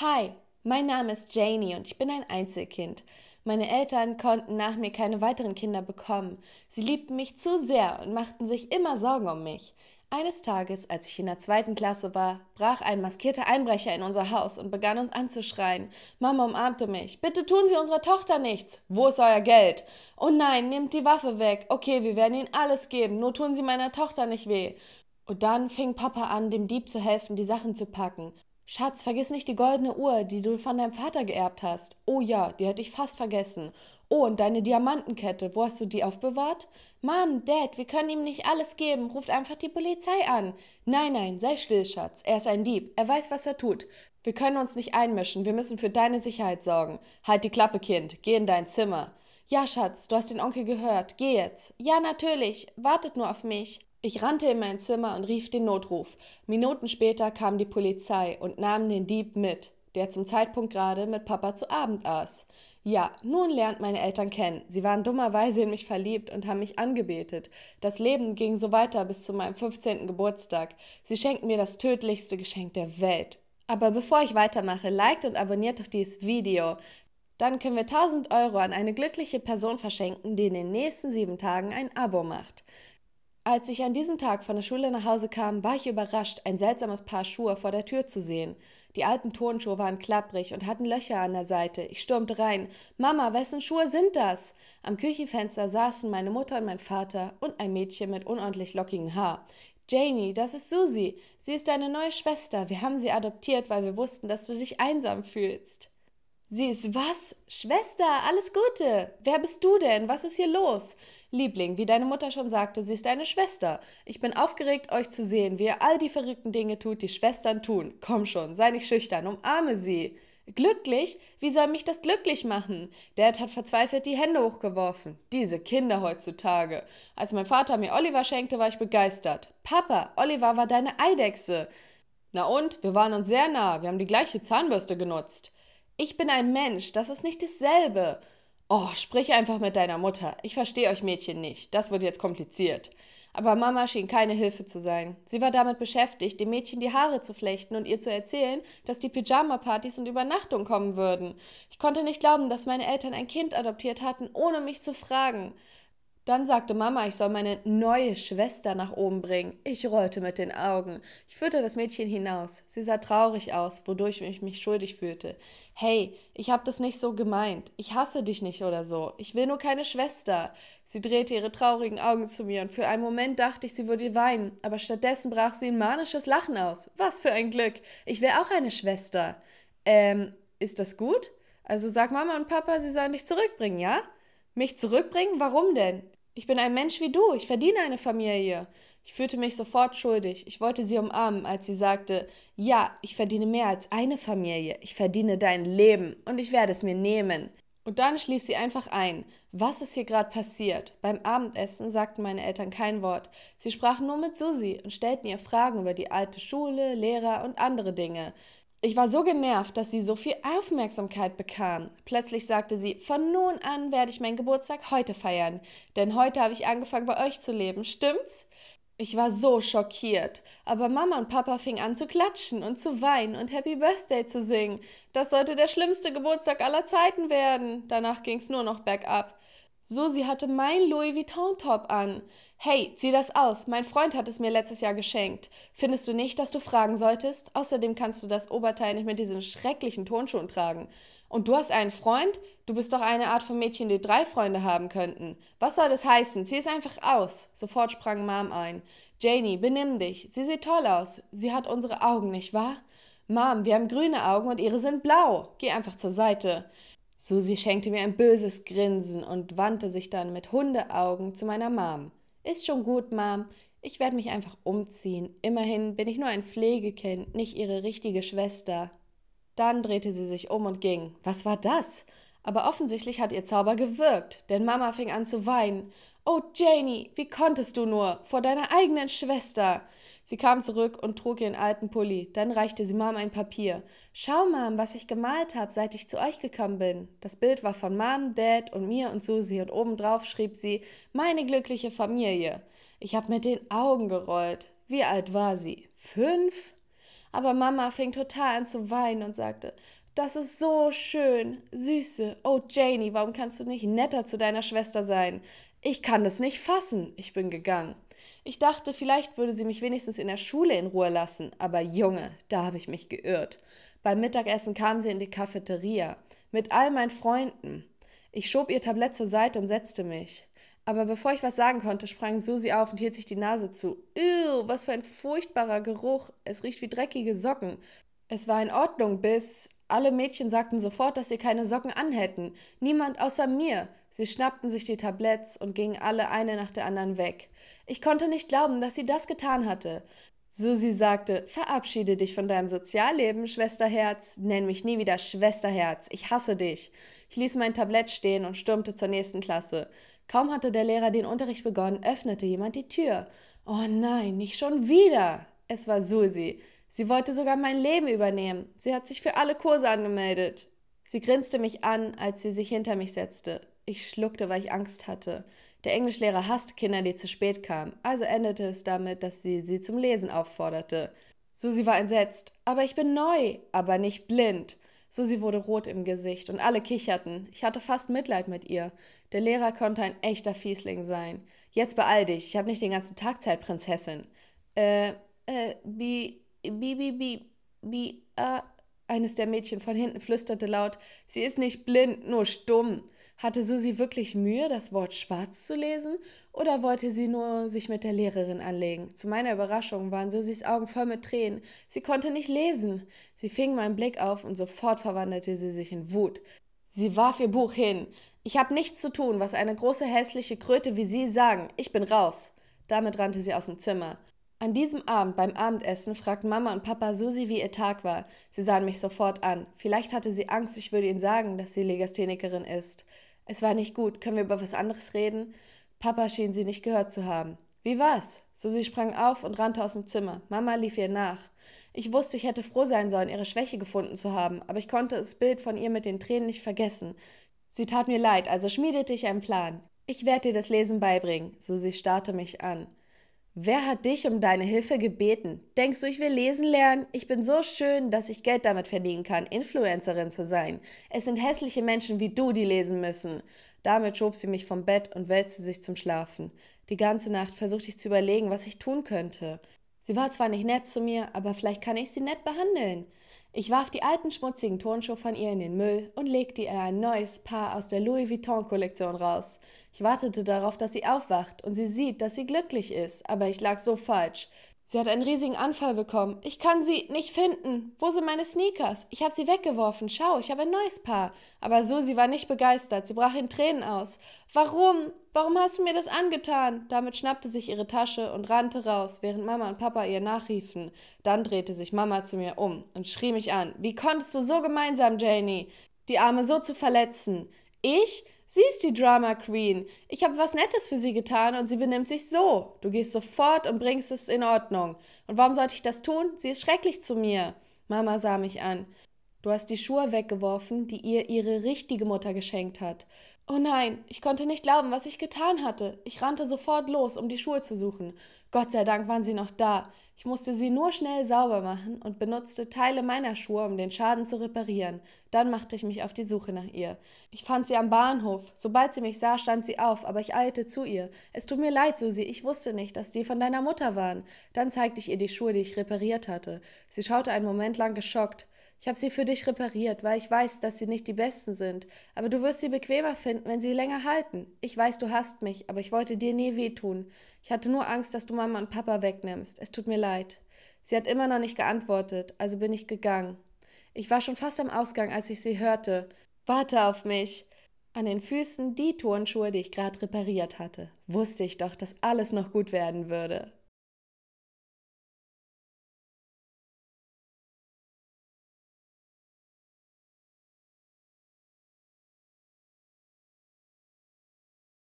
Hi, mein Name ist Janie und ich bin ein Einzelkind. Meine Eltern konnten nach mir keine weiteren Kinder bekommen. Sie liebten mich zu sehr und machten sich immer Sorgen um mich. Eines Tages, als ich in der zweiten Klasse war, brach ein maskierter Einbrecher in unser Haus und begann uns anzuschreien. Mama umarmte mich. Bitte tun Sie unserer Tochter nichts. Wo ist euer Geld? Oh nein, nehmt die Waffe weg. Okay, wir werden Ihnen alles geben. Nur tun Sie meiner Tochter nicht weh. Und dann fing Papa an, dem Dieb zu helfen, die Sachen zu packen. Schatz, vergiss nicht die goldene Uhr, die du von deinem Vater geerbt hast. Oh ja, die hätte ich fast vergessen. Oh, und deine Diamantenkette, wo hast du die aufbewahrt? Mom, Dad, wir können ihm nicht alles geben. Ruft einfach die Polizei an. Nein, nein, sei still, Schatz. Er ist ein Dieb. Er weiß, was er tut. Wir können uns nicht einmischen. Wir müssen für deine Sicherheit sorgen. Halt die Klappe, Kind. Geh in dein Zimmer. Ja, Schatz, du hast den Onkel gehört. Geh jetzt. Ja, natürlich. Wartet nur auf mich. Ich rannte in mein Zimmer und rief den Notruf. Minuten später kam die Polizei und nahm den Dieb mit, der zum Zeitpunkt gerade mit Papa zu Abend aß. Ja, nun lernt meine Eltern kennen. Sie waren dummerweise in mich verliebt und haben mich angebetet. Das Leben ging so weiter bis zu meinem 15. Geburtstag. Sie schenkten mir das tödlichste Geschenk der Welt. Aber bevor ich weitermache, liked und abonniert doch dieses Video. Dann können wir 1000 Euro an eine glückliche Person verschenken, die in den nächsten sieben Tagen ein Abo macht. Als ich an diesem Tag von der Schule nach Hause kam, war ich überrascht, ein seltsames Paar Schuhe vor der Tür zu sehen. Die alten Tonschuhe waren klapprig und hatten Löcher an der Seite. Ich stürmte rein. Mama, wessen Schuhe sind das? Am Küchenfenster saßen meine Mutter und mein Vater und ein Mädchen mit unordentlich lockigem Haar. Janie, das ist Susi. Sie ist deine neue Schwester. Wir haben sie adoptiert, weil wir wussten, dass du dich einsam fühlst. Sie ist was? Schwester, alles Gute. Wer bist du denn? Was ist hier los? Liebling, wie deine Mutter schon sagte, sie ist deine Schwester. Ich bin aufgeregt, euch zu sehen, wie ihr all die verrückten Dinge tut, die Schwestern tun. Komm schon, sei nicht schüchtern, umarme sie. Glücklich? Wie soll mich das glücklich machen? Dad hat verzweifelt die Hände hochgeworfen. Diese Kinder heutzutage. Als mein Vater mir Oliver schenkte, war ich begeistert. Papa, Oliver war deine Eidechse. Na und? Wir waren uns sehr nah. Wir haben die gleiche Zahnbürste genutzt. Ich bin ein Mensch, das ist nicht dasselbe. Oh, sprich einfach mit deiner Mutter. Ich verstehe euch Mädchen nicht. Das wird jetzt kompliziert. Aber Mama schien keine Hilfe zu sein. Sie war damit beschäftigt, dem Mädchen die Haare zu flechten und ihr zu erzählen, dass die Pyjama-Partys und Übernachtung kommen würden. Ich konnte nicht glauben, dass meine Eltern ein Kind adoptiert hatten, ohne mich zu fragen. Dann sagte Mama, ich soll meine neue Schwester nach oben bringen. Ich rollte mit den Augen. Ich führte das Mädchen hinaus. Sie sah traurig aus, wodurch ich mich schuldig fühlte. Hey, ich hab das nicht so gemeint. Ich hasse dich nicht oder so. Ich will nur keine Schwester. Sie drehte ihre traurigen Augen zu mir und für einen Moment dachte ich, sie würde weinen, aber stattdessen brach sie in manisches Lachen aus. Was für ein Glück. Ich will auch eine Schwester. Ähm, ist das gut? Also sag Mama und Papa, sie sollen dich zurückbringen, ja? Mich zurückbringen? Warum denn? Ich bin ein Mensch wie du, ich verdiene eine Familie. Ich fühlte mich sofort schuldig. Ich wollte sie umarmen, als sie sagte, ja, ich verdiene mehr als eine Familie. Ich verdiene dein Leben und ich werde es mir nehmen. Und dann schlief sie einfach ein. Was ist hier gerade passiert? Beim Abendessen sagten meine Eltern kein Wort. Sie sprachen nur mit Susi und stellten ihr Fragen über die alte Schule, Lehrer und andere Dinge. Ich war so genervt, dass sie so viel Aufmerksamkeit bekam. Plötzlich sagte sie, von nun an werde ich meinen Geburtstag heute feiern, denn heute habe ich angefangen, bei euch zu leben, stimmt's? Ich war so schockiert, aber Mama und Papa fingen an zu klatschen und zu weinen und Happy Birthday zu singen. Das sollte der schlimmste Geburtstag aller Zeiten werden. Danach ging's nur noch bergab. Susi hatte mein Louis Vuitton Top an. Hey, zieh das aus. Mein Freund hat es mir letztes Jahr geschenkt. Findest du nicht, dass du fragen solltest? Außerdem kannst du das Oberteil nicht mit diesen schrecklichen Tonschuhen tragen. Und du hast einen Freund? Du bist doch eine Art von Mädchen, die drei Freunde haben könnten. Was soll das heißen? Zieh es einfach aus. Sofort sprang Mom ein. Janie, benimm dich. Sie sieht toll aus. Sie hat unsere Augen, nicht wahr? Mom, wir haben grüne Augen und ihre sind blau. Geh einfach zur Seite. Susi schenkte mir ein böses Grinsen und wandte sich dann mit Hundeaugen zu meiner Mom. Ist schon gut, Mom. Ich werde mich einfach umziehen. Immerhin bin ich nur ein Pflegekind, nicht ihre richtige Schwester. Dann drehte sie sich um und ging. Was war das? Aber offensichtlich hat ihr Zauber gewirkt, denn Mama fing an zu weinen. Oh, Janie, wie konntest du nur? Vor deiner eigenen Schwester. Sie kam zurück und trug ihren alten Pulli. Dann reichte sie Mom ein Papier. Schau, Mom, was ich gemalt habe, seit ich zu euch gekommen bin. Das Bild war von Mom, Dad und mir und Susie und obendrauf schrieb sie: Meine glückliche Familie. Ich habe mit den Augen gerollt. Wie alt war sie? Fünf? Aber Mama fing total an zu weinen und sagte: das ist so schön. Süße. Oh, Janie, warum kannst du nicht netter zu deiner Schwester sein? Ich kann das nicht fassen. Ich bin gegangen. Ich dachte, vielleicht würde sie mich wenigstens in der Schule in Ruhe lassen, aber Junge, da habe ich mich geirrt. Beim Mittagessen kam sie in die Cafeteria mit all meinen Freunden. Ich schob ihr Tablett zur Seite und setzte mich. Aber bevor ich was sagen konnte, sprang Susi auf und hielt sich die Nase zu. Ew, was für ein furchtbarer Geruch. Es riecht wie dreckige Socken. Es war in Ordnung, bis alle Mädchen sagten sofort, dass sie keine Socken anhätten. Niemand außer mir. Sie schnappten sich die Tabletts und gingen alle eine nach der anderen weg. Ich konnte nicht glauben, dass sie das getan hatte. Susi sagte, verabschiede dich von deinem Sozialleben, Schwesterherz, nenn mich nie wieder Schwesterherz, ich hasse dich. Ich ließ mein Tablett stehen und stürmte zur nächsten Klasse. Kaum hatte der Lehrer den Unterricht begonnen, öffnete jemand die Tür. Oh nein, nicht schon wieder. Es war Susi. Sie wollte sogar mein Leben übernehmen. Sie hat sich für alle Kurse angemeldet. Sie grinste mich an, als sie sich hinter mich setzte. Ich schluckte, weil ich Angst hatte. Der Englischlehrer hasste Kinder, die zu spät kamen, also endete es damit, dass sie sie zum Lesen aufforderte. Susi war entsetzt. Aber ich bin neu, aber nicht blind. Susi wurde rot im Gesicht und alle kicherten. Ich hatte fast Mitleid mit ihr. Der Lehrer konnte ein echter Fiesling sein. Jetzt beeil dich, ich habe nicht den ganzen Tag Zeit, Prinzessin. Äh, äh, bi, bi, bi, bi, bi, äh. Eines der Mädchen von hinten flüsterte laut, sie ist nicht blind, nur stumm. Hatte Susi wirklich Mühe, das Wort schwarz zu lesen oder wollte sie nur sich mit der Lehrerin anlegen? Zu meiner Überraschung waren Susis Augen voll mit Tränen. Sie konnte nicht lesen. Sie fing meinen Blick auf und sofort verwandelte sie sich in Wut. Sie warf ihr Buch hin. Ich habe nichts zu tun, was eine große hässliche Kröte wie Sie sagen. Ich bin raus. Damit rannte sie aus dem Zimmer. An diesem Abend beim Abendessen fragten Mama und Papa Susi, wie ihr Tag war. Sie sahen mich sofort an. Vielleicht hatte sie Angst, ich würde ihnen sagen, dass sie Legasthenikerin ist. Es war nicht gut, können wir über was anderes reden? Papa schien sie nicht gehört zu haben. Wie war's? Susi sprang auf und rannte aus dem Zimmer. Mama lief ihr nach. Ich wusste, ich hätte froh sein sollen, ihre Schwäche gefunden zu haben, aber ich konnte das Bild von ihr mit den Tränen nicht vergessen. Sie tat mir leid, also schmiedete ich einen Plan. Ich werde dir das Lesen beibringen. Susi starrte mich an. Wer hat dich um deine Hilfe gebeten? Denkst du, ich will lesen lernen? Ich bin so schön, dass ich Geld damit verdienen kann, Influencerin zu sein. Es sind hässliche Menschen wie du, die lesen müssen. Damit schob sie mich vom Bett und wälzte sich zum Schlafen. Die ganze Nacht versuchte ich zu überlegen, was ich tun könnte. Sie war zwar nicht nett zu mir, aber vielleicht kann ich sie nett behandeln. Ich warf die alten schmutzigen Turnschuhe von ihr in den Müll und legte ihr ein neues Paar aus der Louis Vuitton-Kollektion raus. Ich wartete darauf, dass sie aufwacht und sie sieht, dass sie glücklich ist, aber ich lag so falsch. Sie hat einen riesigen Anfall bekommen. Ich kann sie nicht finden. Wo sind meine Sneakers? Ich habe sie weggeworfen. Schau, ich habe ein neues Paar. Aber Susi war nicht begeistert. Sie brach in Tränen aus. Warum? Warum hast du mir das angetan? Damit schnappte sich ihre Tasche und rannte raus, während Mama und Papa ihr nachriefen. Dann drehte sich Mama zu mir um und schrie mich an. Wie konntest du so gemeinsam, Janie? Die Arme so zu verletzen. Ich? Sie ist die Drama Queen. Ich habe was Nettes für sie getan und sie benimmt sich so. Du gehst sofort und bringst es in Ordnung. Und warum sollte ich das tun? Sie ist schrecklich zu mir. Mama sah mich an. Du hast die Schuhe weggeworfen, die ihr ihre richtige Mutter geschenkt hat. Oh nein, ich konnte nicht glauben, was ich getan hatte. Ich rannte sofort los, um die Schuhe zu suchen. Gott sei Dank waren sie noch da. Ich musste sie nur schnell sauber machen und benutzte Teile meiner Schuhe, um den Schaden zu reparieren. Dann machte ich mich auf die Suche nach ihr. Ich fand sie am Bahnhof. Sobald sie mich sah, stand sie auf, aber ich eilte zu ihr. Es tut mir leid, Susi, ich wusste nicht, dass die von deiner Mutter waren. Dann zeigte ich ihr die Schuhe, die ich repariert hatte. Sie schaute einen Moment lang geschockt. Ich habe sie für dich repariert, weil ich weiß, dass sie nicht die besten sind. Aber du wirst sie bequemer finden, wenn sie länger halten. Ich weiß, du hast mich, aber ich wollte dir nie wehtun. Ich hatte nur Angst, dass du Mama und Papa wegnimmst. Es tut mir leid. Sie hat immer noch nicht geantwortet, also bin ich gegangen. Ich war schon fast am Ausgang, als ich sie hörte. Warte auf mich. An den Füßen die Turnschuhe, die ich gerade repariert hatte. Wusste ich doch, dass alles noch gut werden würde.